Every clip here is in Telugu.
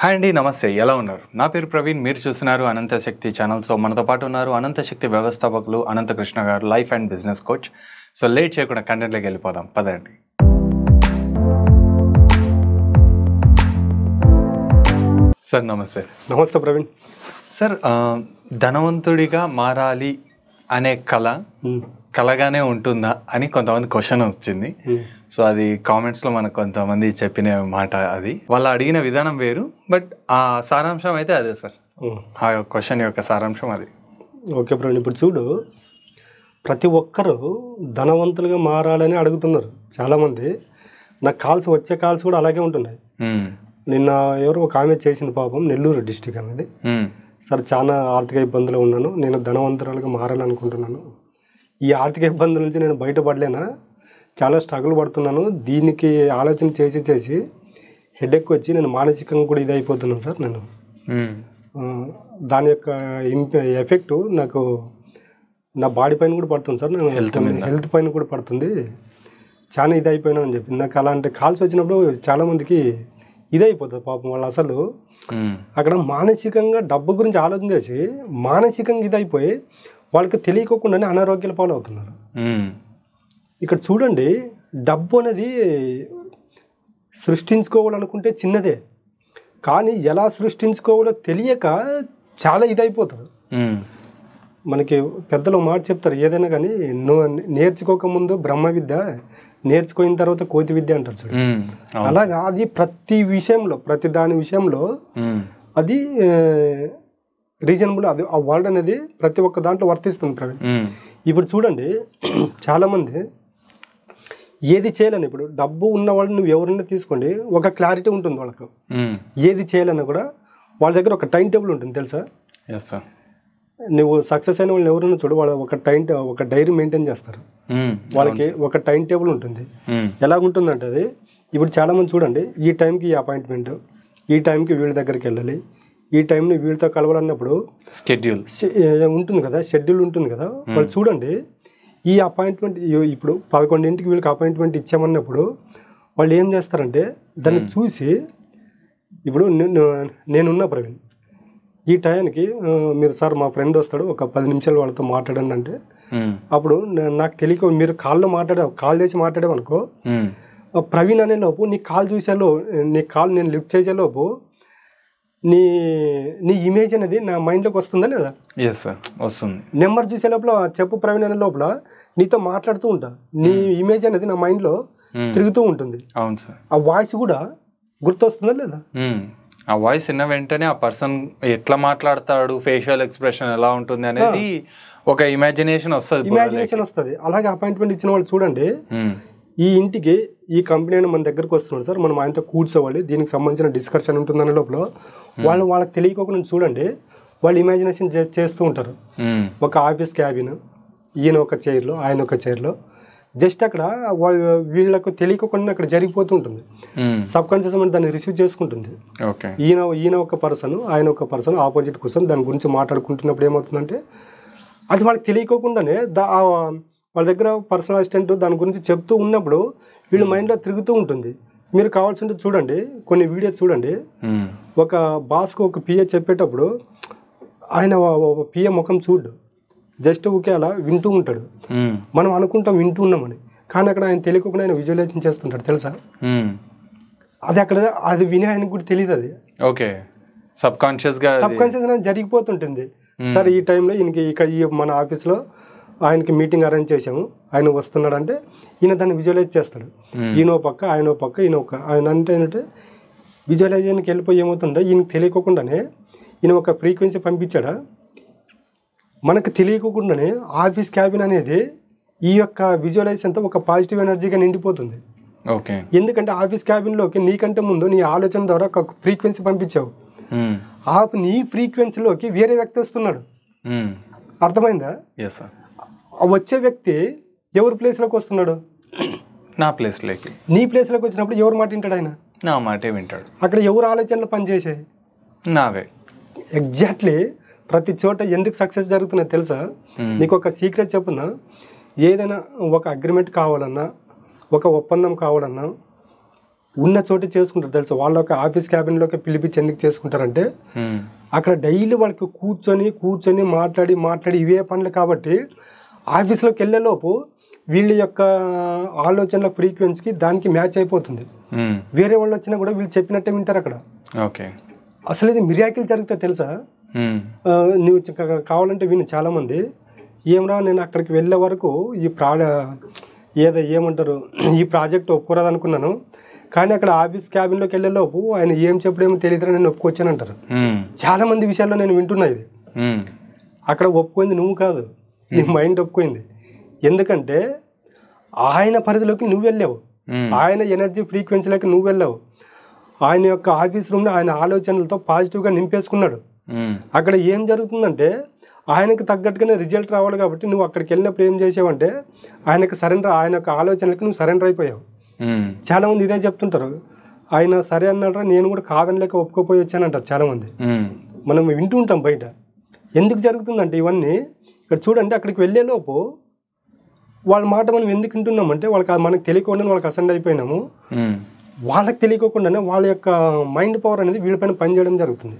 హాయ్ అండి నమస్తే ఎలా ఉన్నారు నా పేరు ప్రవీణ్ మీరు చూస్తున్నారు అనంత శక్తి ఛానల్ సో మనతో పాటు ఉన్నారు అనంత శక్తి వ్యవస్థాపకులు అనంతకృష్ణ గారు life and business coach so late చేయకుండా కంటెంట్లోకి వెళ్ళిపోదాం పదండి సార్ నమస్తే నమస్తే ప్రవీణ్ సార్ ధనవంతుడిగా మారాలి అనే కళ కళగానే ఉంటుందా అని కొంతమంది క్వశ్చన్ వచ్చింది సో అది కామెంట్స్లో మనకు కొంతమంది చెప్పిన మాట అది వాళ్ళు అడిగిన విధానం వేరు బట్ ఆ సారాంశం అయితే అదే సార్ ఆ క్వశ్చన్ యొక్క సారాంశం అది ఓకే బ్రో ఇప్పుడు చూడు ప్రతి ఒక్కరూ ధనవంతులుగా మారాలని అడుగుతున్నారు చాలామంది నాకు కాల్స్ వచ్చే కాల్స్ కూడా అలాగే ఉంటున్నాయి నిన్న ఎవరు ఒక ఆమె చేసిన పాపం నెల్లూరు డిస్టిక్ అనేది సార్ చాలా ఆర్థిక ఇబ్బందులు ఉన్నాను నేను ధనవంతురాలుగా మారాలనుకుంటున్నాను ఈ ఆర్థిక ఇబ్బందుల నుంచి నేను బయటపడలేనా చాలా స్ట్రగుల్ పడుతున్నాను దీనికి ఆలోచన చేసి చేసి హెడెక్ వచ్చి నేను మానసికంగా కూడా ఇది అయిపోతున్నాను సార్ నేను దాని యొక్క ఇంప ఎఫెక్ట్ నాకు నా బాడీ పైన కూడా పడుతుంది సార్ నేను హెల్త్ హెల్త్ పైన కూడా పడుతుంది చాలా ఇది అయిపోయినానని చెప్పి నాకు అలాంటి కాల్స్ వచ్చినప్పుడు చాలామందికి ఇదైపోతుంది పాపం వాళ్ళు అసలు అక్కడ మానసికంగా డబ్బు గురించి ఆలోచన చేసి మానసికంగా ఇదైపోయి వాళ్ళకి తెలియకోకుండానే అనారోగ్యాల పాలవుతున్నారు ఇక్కడ చూడండి డబ్బు అనేది సృష్టించుకోవాలనుకుంటే చిన్నదే కానీ ఎలా సృష్టించుకోవాలో తెలియక చాలా ఇదైపోతారు మనకి పెద్దలు మాట చెప్తారు ఏదైనా కానీ నువ్వు నేర్చుకోకముందు బ్రహ్మ విద్య నేర్చుకున్న తర్వాత కోతి విద్య అంటారు చూడు అలాగా అది ప్రతి విషయంలో ప్రతి దాని విషయంలో అది రీజనబుల్ అది ఆ వరల్డ్ అనేది ప్రతి ఒక్క దాంట్లో వర్తిస్తుంది ప్రవీణ్ ఇప్పుడు చూడండి చాలామంది ఏది చేయలేను ఇప్పుడు డబ్బు ఉన్న వాళ్ళు నువ్వు ఎవరైనా తీసుకోండి ఒక క్లారిటీ ఉంటుంది వాళ్ళకు ఏది చేయాలని కూడా వాళ్ళ దగ్గర ఒక టైం టేబుల్ ఉంటుంది తెలుసా నువ్వు సక్సెస్ అయిన వాళ్ళు ఎవరైనా చూడు వాళ్ళు ఒక టైం ఒక డైరీ మెయింటైన్ చేస్తారు వాళ్ళకి ఒక టైం టేబుల్ ఉంటుంది ఎలా ఉంటుందంటే అది ఇప్పుడు చాలామంది చూడండి ఈ టైంకి ఈ అపాయింట్మెంట్ ఈ టైంకి వీళ్ళ దగ్గరికి వెళ్ళాలి ఈ టైంని వీళ్ళతో కలవాలన్నప్పుడు షెడ్యూల్ ఉంటుంది కదా షెడ్యూల్ ఉంటుంది కదా వాళ్ళు చూడండి ఈ అపాయింట్మెంట్ ఇప్పుడు పదకొండింటికి వీళ్ళకి అపాయింట్మెంట్ ఇచ్చామన్నప్పుడు వాళ్ళు ఏం చేస్తారంటే దాన్ని చూసి ఇప్పుడు నేనున్న ప్రవీణ్ ఈ టైంకి మీరు సార్ మా ఫ్రెండ్ వస్తాడు ఒక పది నిమిషాలు వాళ్ళతో మాట్లాడండి అంటే అప్పుడు నాకు తెలియక మీరు కాల్లో మాట్లాడే కాల్ చేసి మాట్లాడేవనుకో ప్రవీణ్ అనే లోపు నీ కాల్ చూసేలో నీ కాల్ నేను లిఫ్ట్ చేసేలోపు నీ నీ ఇమేజ్ అనేది నా మైండ్లోకి వస్తుందా లేదా ఎస్ సార్ వస్తుంది నెంబర్ చూసే లోపల చెప్పు ప్రవీణ్ అనే లోపల నీతో మాట్లాడుతూ ఉంటా నీ ఇమేజ్ hmm. అనేది నా మైండ్లో hmm. తిరుగుతూ ఉంటుంది అవును సార్ ఆ వాయిస్ కూడా గుర్తొస్తుందా లేదా hmm. ఆ వాయిస్ విన్న వెంటనే ఆ పర్సన్ ఎట్లా మాట్లాడతాడు ఫేషియల్ ఎక్స్ప్రెషన్ ఎలా ఉంటుంది అనేది ఒక ఇమాజినేషన్ వస్తుంది ఇమాజినేషన్ వస్తుంది అలాగే అపాయింట్మెంట్ ఇచ్చిన వాళ్ళు చూడండి ఈ ఇంటికి ఈ కంపెనీ మన దగ్గరకు వస్తున్నాడు సార్ మనం ఆయనతో కూర్చోవాలి దీనికి సంబంధించిన డిస్కషన్ ఉంటుందనే లోపల వాళ్ళు వాళ్ళకి తెలియకోకుండా చూడండి వాళ్ళు ఇమాజినేషన్ చేస్తూ ఉంటారు ఒక ఆఫీస్ క్యాబిన్ ఈయన ఒక చైర్లో ఆయన ఒక చైర్లో జస్ట్ అక్కడ వాళ్ళు వీళ్ళకు తెలియకుండా అక్కడ జరిగిపోతూ ఉంటుంది సబ్ కాన్షియస్ మైండ్ దాన్ని రిసీవ్ చేసుకుంటుంది ఈయన ఈయన ఒక పర్సన్ ఆయన ఒక పర్సన్ ఆపోజిట్ కూర్చొని దాని గురించి మాట్లాడుకుంటున్నప్పుడు ఏమవుతుందంటే అది వాళ్ళకి తెలియకోకుండానే దా వాళ్ళ దగ్గర పర్సనల్ అసిస్టెంట్ దాని గురించి చెప్తూ ఉన్నప్పుడు వీళ్ళు hmm. మైండ్లో తిరుగుతూ ఉంటుంది మీరు కావాల్సి ఉంటే చూడండి కొన్ని వీడియోస్ చూడండి hmm. ఒక బాస్కు ఒక పిఏ చెప్పేటప్పుడు ఆయన పిఏ ముఖం చూడు జస్ట్ ఒకే అలా వింటూ ఉంటాడు hmm. మనం అనుకుంటాం వింటూ ఉన్నామని కానీ అక్కడ ఆయన తెలియకుండా ఆయన విజువలైజేషన్ చేస్తుంటాడు తెలుసా అది అక్కడ అది వినే ఆయనకు కూడా తెలియదు అది ఓకే సబ్ కాన్షియస్ గా సబ్ కాన్షియస్ జరిగిపోతుంటుంది సార్ ఈ టైంలో ఈయనకి ఇక్కడ ఈ మన ఆఫీస్లో ఆయనకి మీటింగ్ అరేంజ్ చేసాము ఆయన వస్తున్నాడంటే ఈయన దాన్ని విజువలైజ్ చేస్తాడు ఈయన పక్క ఆయన పక్క ఈయన ఒక ఆయన అంటే ఏంటంటే విజువలైజేషన్కి వెళ్ళిపోయి ఏమవుతుండే ఈయనకి తెలియకోకుండానే ఈయన ఒక ఫ్రీక్వెన్సీ పంపించాడా మనకు తెలియకోకుండానే ఆఫీస్ క్యాబిన్ అనేది ఈ యొక్క విజువలైజేషన్తో ఒక పాజిటివ్ ఎనర్జీగా నిండిపోతుంది ఓకే ఎందుకంటే ఆఫీస్ క్యాబిన్లోకి నీకంటే ముందు నీ ఆలోచన ద్వారా ఒక ఫ్రీక్వెన్సీ పంపించావు ఆ నీ ఫ్రీక్వెన్సీలోకి వేరే వ్యక్తి వస్తున్నాడు అర్థమైందా ఎస్ సార్ వచ్చే వ్యక్తి ఎవరు ప్లేస్లోకి వస్తున్నాడు నా ప్లేస్లోకి నీ ప్లేస్లోకి వచ్చినప్పుడు ఎవరు మాట వింటాడు ఆయన నా మాటే వింటాడు అక్కడ ఎవరు ఆలోచనలు పనిచేసే నావే ఎగ్జాక్ట్లీ ప్రతి చోట ఎందుకు సక్సెస్ జరుగుతున్నా తెలుసా నీకు ఒక సీక్రెట్ చెప్పున్నా ఏదైనా ఒక అగ్రిమెంట్ కావాలన్నా ఒక ఒప్పందం కావాలన్నా ఉన్న చోట చేసుకుంటారు తెలుసు వాళ్ళ ఒక ఆఫీస్ క్యాబిన్లోకి పిలిపించి ఎందుకు చేసుకుంటారంటే అక్కడ డైలీ వాళ్ళకి కూర్చొని కూర్చొని మాట్లాడి మాట్లాడి ఇవే పనులు కాబట్టి ఆఫీస్లోకి వెళ్ళేలోపు వీళ్ళ యొక్క ఆలోచనల ఫ్రీక్వెన్సీకి దానికి మ్యాచ్ అయిపోతుంది వేరే వాళ్ళు వచ్చినా కూడా వీళ్ళు చెప్పినట్టే వింటారు అక్కడ ఓకే అసలు ఇది మిర్యాకిల్ జరిగితే తెలుసా నువ్వు కావాలంటే విను చాలామంది ఏమన్నా నేను అక్కడికి వెళ్ళే వరకు ఈ ప్రా ఏదో ఏమంటారు ఈ ప్రాజెక్ట్ ఒప్పుకోరాదు అనుకున్నాను కానీ అక్కడ ఆఫీస్ క్యాబిన్లోకి వెళ్ళేలోపు ఆయన ఏం చెప్పడేమో తెలియదురా నేను ఒప్పుకొచ్చానంటారు చాలా మంది విషయాల్లో నేను వింటున్నా ఇది అక్కడ ఒప్పుకుంది నువ్వు కాదు నీ మైండ్ ఒప్పుకుంది ఎందుకంటే ఆయన పరిధిలోకి నువ్వు వెళ్ళావు ఆయన ఎనర్జీ ఫ్రీక్వెన్సీలోకి నువ్వు వెళ్ళావు ఆయన యొక్క ఆఫీస్ రూమ్ని ఆయన ఆలోచనలతో పాజిటివ్గా నింపేసుకున్నాడు అక్కడ ఏం జరుగుతుందంటే ఆయనకు తగ్గట్టుగానే రిజల్ట్ రావాలి కాబట్టి నువ్వు అక్కడికి వెళ్ళినప్పుడు ఏం చేసావంటే ఆయనకు సరెండర్ ఆయన యొక్క ఆలోచనలకు నువ్వు సరెండర్ అయిపోయావు చాలామంది ఇదే చెప్తుంటారు ఆయన సరే అన్నాడరా నేను కూడా కాదనలేక ఒప్పుకోపోయి వచ్చానంటారు చాలామంది మనం వింటూ ఉంటాం బయట ఎందుకు జరుగుతుందంటే ఇవన్నీ ఇక్కడ చూడండి అక్కడికి వెళ్ళేలోపు వాళ్ళ మాట మనం ఎందుకు వింటున్నామంటే వాళ్ళకి మనకు తెలియకుండా వాళ్ళకి అసెండ్ అయిపోయినాము వాళ్ళకి తెలియకుండానే వాళ్ళ యొక్క మైండ్ పవర్ అనేది వీళ్ళపైన పనిచేయడం జరుగుతుంది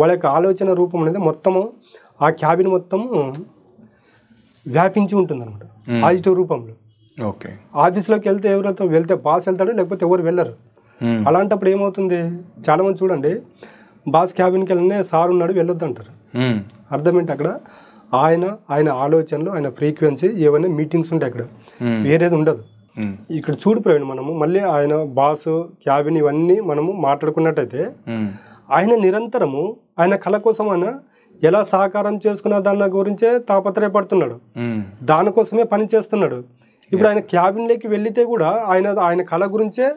వాళ్ళ యొక్క ఆలోచన రూపం అనేది మొత్తము ఆ క్యాబిన్ మొత్తం వ్యాపించి ఉంటుంది అనమాట పాజిటివ్ రూపంలో ఓకే ఆఫీస్లోకి వెళ్తే ఎవరితో వెళ్తే బాస్ వెళ్తాడు లేకపోతే ఎవరు వెళ్ళరు అలాంటప్పుడు ఏమవుతుంది చాలామంది చూడండి బాస్ క్యాబిన్కి వెళ్ళనే సార్ ఉన్నాడు వెళ్ళొద్దు అంటారు అర్థం ఏంటి అక్కడ ఆయన ఆయన ఆలోచనలు ఆయన ఫ్రీక్వెన్సీ ఏవైనా మీటింగ్స్ ఉంటాయి అక్కడ వేరేది ఉండదు ఇక్కడ చూడు ప్రవీణ్ మనము మళ్ళీ ఆయన బాస్ క్యాబిన్ ఇవన్నీ మనము మాట్లాడుకున్నట్టయితే ఆయన నిరంతరము ఆయన కళ కోసం ఆయన ఎలా సహకారం చేసుకున్న దాని గురించే తాపత్రయపడుతున్నాడు దానికోసమే పని చేస్తున్నాడు ఇప్పుడు ఆయన క్యాబిన్లోకి వెళ్ళితే కూడా ఆయన ఆయన కళ గురించే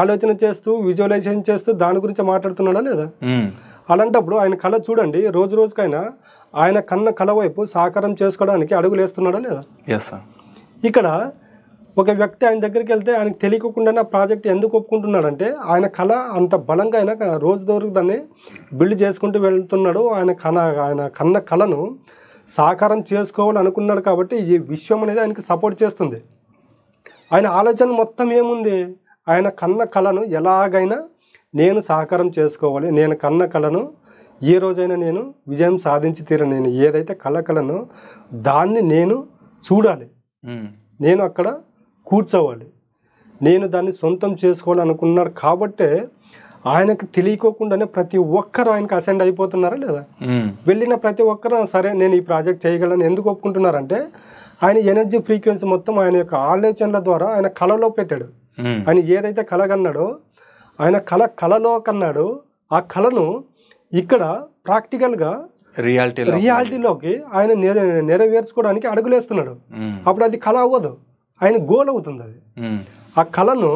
ఆలోచన చేస్తూ విజువలైజేషన్ చేస్తూ దాని గురించి మాట్లాడుతున్నాడా లేదా అలాంటప్పుడు ఆయన కళ చూడండి రోజు రోజుకైనా ఆయన కన్న కళ వైపు సాకారం చేసుకోవడానికి అడుగులు వేస్తున్నాడా లేదా ఎస్ ఇక్కడ ఒక వ్యక్తి ఆయన దగ్గరికి వెళ్తే ఆయనకు తెలియకుండా ఆ ప్రాజెక్ట్ ఎందుకు ఒప్పుకుంటున్నాడంటే ఆయన కళ అంత బలంగా అయినా రోజు రోజుకు దాన్ని బిల్డ్ చేసుకుంటూ వెళ్తున్నాడు ఆయన కన ఆయన కన్న కళను సాకారం చేసుకోవాలనుకున్నాడు కాబట్టి ఈ విశ్వం అనేది ఆయనకి సపోర్ట్ చేస్తుంది ఆయన ఆలోచన మొత్తం ఏముంది ఆయన కన్న కళను ఎలాగైనా నేను సహకారం చేసుకోవాలి నేను కన్న కళను ఏ రోజైనా నేను విజయం సాధించి తీర నేను ఏదైతే కళ కళను దాన్ని నేను చూడాలి నేను అక్కడ కూర్చోవాలి నేను దాన్ని సొంతం చేసుకోవాలి అనుకున్నాడు కాబట్టే ఆయనకు తెలియకోకుండానే ప్రతి ఒక్కరు ఆయనకు అసెండ్ అయిపోతున్నారా లేదా వెళ్ళిన ప్రతి ఒక్కరు సరే నేను ఈ ప్రాజెక్ట్ చేయగలను ఎందుకు ఒప్పుకుంటున్నారంటే ఆయన ఎనర్జీ ఫ్రీక్వెన్సీ మొత్తం ఆయన యొక్క ఆలోచనల ద్వారా ఆయన కళలో పెట్టాడు ఆయన ఏదైతే కలగన్నాడో ఆయన కళ కళలో కన్నాడు ఆ కళను ఇక్కడ ప్రాక్టికల్గా రియాలిటీ రియాలిటీలోకి ఆయన నెర నెరవేర్చుకోవడానికి అడుగులేస్తున్నాడు అప్పుడు అది కళ అవ్వదు ఆయన గోల్ అవుతుంది అది ఆ కళను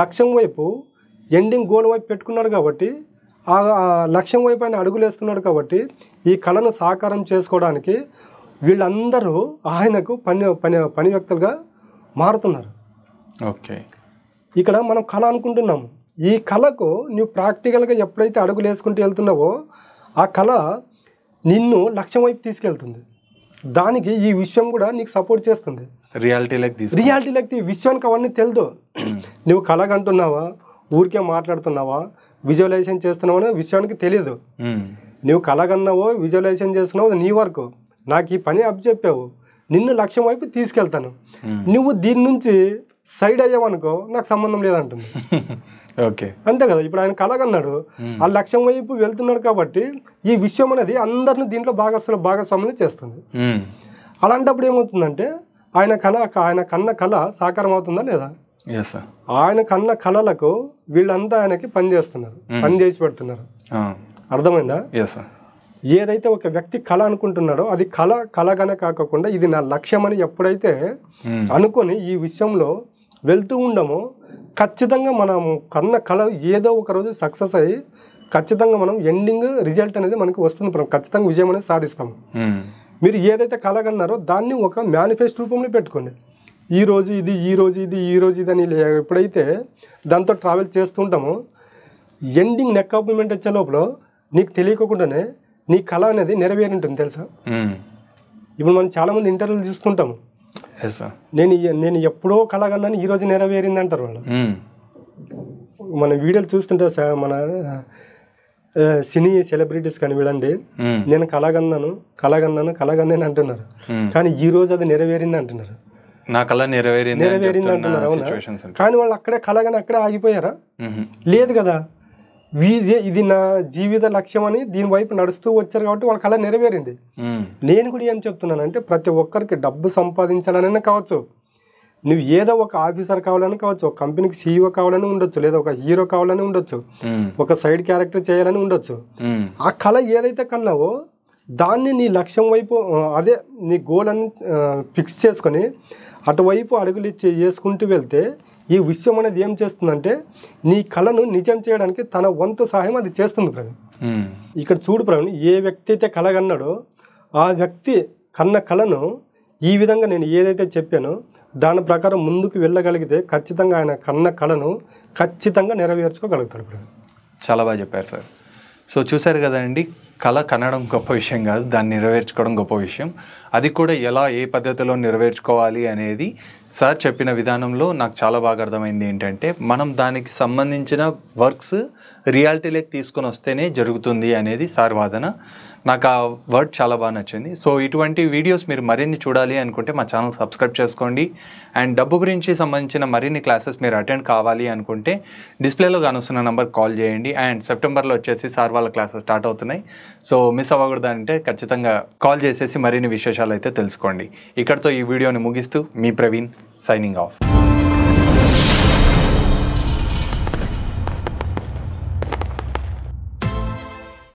లక్ష్యం వైపు ఎండింగ్ గోల్ వైపు పెట్టుకున్నాడు కాబట్టి ఆ లక్ష్యం వైపు ఆయన అడుగులేస్తున్నాడు కాబట్టి ఈ కళను సాకారం చేసుకోవడానికి వీళ్ళందరూ ఆయనకు పని పని పని వ్యక్తులుగా మారుతున్నారు ఓకే ఇక్కడ మనం కళ అనుకుంటున్నాము ఈ కళకు నువ్వు ప్రాక్టికల్గా ఎప్పుడైతే అడుగులు వేసుకుంటూ వెళ్తున్నావో ఆ కళ నిన్ను లక్ష్యం వైపు తీసుకెళ్తుంది దానికి ఈ విషయం కూడా నీకు సపోర్ట్ చేస్తుంది రియాలిటీ రియాలిటీలోకి విషయానికి అవన్నీ తెలియదు నువ్వు కళగంటున్నావా ఊరికే మాట్లాడుతున్నావా విజువలైజేషన్ చేస్తున్నావు అనే విషయానికి తెలియదు నువ్వు కలగన్నావో విజువలైజేషన్ చేస్తున్నావు నీ వరకు నాకు ఈ పని అప్పచెప్పావు నిన్ను లక్ష్యం వైపు తీసుకెళ్తాను నువ్వు దీని నుంచి సైడ్ అయ్యామనుకో నాకు సంబంధం లేదంటుంది ఓకే అంతే కదా ఇప్పుడు ఆయన కలగన్నాడు ఆ లక్ష్యం వైపు వెళ్తున్నాడు కాబట్టి ఈ విషయం అనేది అందరిని దీంట్లో భాగస్వాలు భాగస్వామ్యం చేస్తుంది అలాంటప్పుడు ఏమవుతుందంటే ఆయన కళ ఆయన కన్న కళ సాకారం అవుతుందా లేదా ఆయన కన్న కళలకు వీళ్ళంతా ఆయనకి పని చేస్తున్నారు పని చేసి పెడుతున్నారు అర్థమైందా ఏదైతే ఒక వ్యక్తి కళ అనుకుంటున్నాడో అది కళ కళగానే కాకుండా ఇది నా లక్ష్యం అని ఎప్పుడైతే అనుకొని ఈ విషయంలో వెళ్తూ ఉండము ఖచ్చితంగా మనం కన్న కళ ఏదో ఒక రోజు సక్సెస్ అయ్యి ఖచ్చితంగా మనం ఎండింగ్ రిజల్ట్ అనేది మనకి వస్తుంది మనం ఖచ్చితంగా విజయం అనేది సాధిస్తాము మీరు ఏదైతే కలగన్నారో దాన్ని ఒక మేనిఫెస్ట్ రూపంలో పెట్టుకోండి ఈ రోజు ఇది ఈ రోజు ఇది ఈ రోజు ఇది అని ఎప్పుడైతే దాంతో ట్రావెల్ చేస్తుంటామో ఎండింగ్ నెక్ అపాయింట్మెంట్ వచ్చే లోపల నీకు తెలియకుండానే నీ కళ అనేది ఉంటుంది తెలుసా ఇప్పుడు మనం చాలామంది ఇంటర్వ్యూలు చూస్తుంటాము నేను నేను ఎప్పుడో కలగన్నాను ఈ రోజు నెరవేరింది అంటారు వాళ్ళు hmm. మన వీడియోలు చూస్తుంటే సార్ మన సినీ సెలబ్రిటీస్ కానీ వీళ్ళండి hmm. నేను కలగన్నాను కలగన్నాను అని అంటున్నారు hmm. కానీ ఈ రోజు అది నెరవేరింది అంటున్నారు నా కళ నెరవేరింది నెరవేరింది అంటున్నారు కానీ వాళ్ళు అక్కడే కలగని అక్కడే ఆగిపోయారా mm-hmm. లేదు కదా వీధి ఇది నా జీవిత లక్ష్యం అని దీనివైపు నడుస్తూ వచ్చారు కాబట్టి వాళ్ళ కళ నెరవేరింది నేను కూడా ఏం చెప్తున్నానంటే ప్రతి ఒక్కరికి డబ్బు సంపాదించాలనైనా కావచ్చు నువ్వు ఏదో ఒక ఆఫీసర్ కావాలని కావచ్చు ఒక కంపెనీకి సీఈఓ కావాలని ఉండొచ్చు లేదా ఒక హీరో కావాలని ఉండొచ్చు ఒక సైడ్ క్యారెక్టర్ చేయాలని ఉండొచ్చు ఆ కళ ఏదైతే కన్నావో దాన్ని నీ లక్ష్యం వైపు అదే నీ గోల్ అని ఫిక్స్ చేసుకొని అటువైపు అడుగులు ఇచ్చి వేసుకుంటూ వెళ్తే ఈ విషయం అనేది ఏం చేస్తుందంటే నీ కళను నిజం చేయడానికి తన వంతు సహాయం అది చేస్తుంది ప్రవీణ్ ఇక్కడ చూడు ప్రవీణ్ ఏ వ్యక్తి అయితే కలగన్నాడో ఆ వ్యక్తి కన్న కళను ఈ విధంగా నేను ఏదైతే చెప్పానో దాని ప్రకారం ముందుకు వెళ్ళగలిగితే ఖచ్చితంగా ఆయన కన్న కళను ఖచ్చితంగా నెరవేర్చుకోగలుగుతాడు ప్రవీణ్ చాలా బాగా చెప్పారు సార్ సో చూశారు కదండి కళ కనడం గొప్ప విషయం కాదు దాన్ని నెరవేర్చుకోవడం గొప్ప విషయం అది కూడా ఎలా ఏ పద్ధతిలో నెరవేర్చుకోవాలి అనేది సార్ చెప్పిన విధానంలో నాకు చాలా బాగా అర్థమైంది ఏంటంటే మనం దానికి సంబంధించిన వర్క్స్ రియాలిటీలోకి తీసుకొని వస్తేనే జరుగుతుంది అనేది సార్ వాదన నాకు ఆ వర్డ్ చాలా బాగా నచ్చింది సో ఇటువంటి వీడియోస్ మీరు మరిన్ని చూడాలి అనుకుంటే మా ఛానల్ సబ్స్క్రైబ్ చేసుకోండి అండ్ డబ్బు గురించి సంబంధించిన మరిన్ని క్లాసెస్ మీరు అటెండ్ కావాలి అనుకుంటే డిస్ప్లేలో కానొస్తున్న నెంబర్ కాల్ చేయండి అండ్ సెప్టెంబర్లో వచ్చేసి సార్ వాళ్ళ క్లాసెస్ స్టార్ట్ అవుతున్నాయి సో మిస్ అవ్వకూడదంటే ఖచ్చితంగా కాల్ చేసేసి మరిన్ని విశేషాలు అయితే తెలుసుకోండి ఇక్కడితో ఈ వీడియోని ముగిస్తూ మీ ప్రవీణ్ సైనింగ్ ఆఫ్